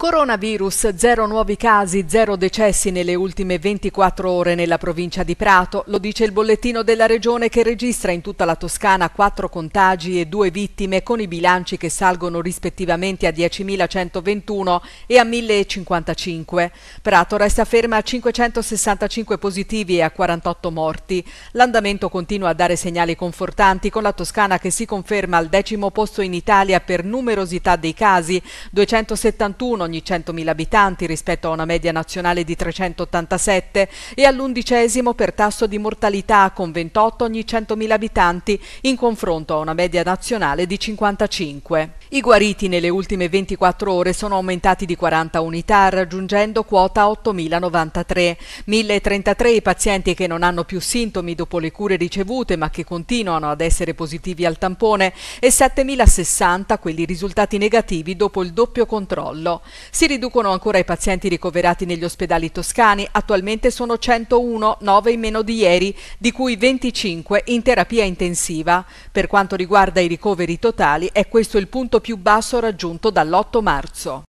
Coronavirus, zero nuovi casi, zero decessi nelle ultime 24 ore nella provincia di Prato, lo dice il bollettino della regione che registra in tutta la Toscana quattro contagi e due vittime con i bilanci che salgono rispettivamente a 10.121 e a 1.055. Prato resta ferma a 565 positivi e a 48 morti. L'andamento continua a dare segnali confortanti con la Toscana che si conferma al decimo posto in Italia per numerosità dei casi, 271 ogni 100.000 abitanti rispetto a una media nazionale di 387 e all'undicesimo per tasso di mortalità con 28 ogni 100.000 abitanti in confronto a una media nazionale di 55. I guariti nelle ultime 24 ore sono aumentati di 40 unità raggiungendo quota 8.093. 1.033 i pazienti che non hanno più sintomi dopo le cure ricevute ma che continuano ad essere positivi al tampone e 7.060 quelli risultati negativi dopo il doppio controllo. Si riducono ancora i pazienti ricoverati negli ospedali toscani, attualmente sono 101, 9 in meno di ieri, di cui 25 in terapia intensiva. Per quanto riguarda i ricoveri totali, è questo il punto più basso raggiunto dall'8 marzo.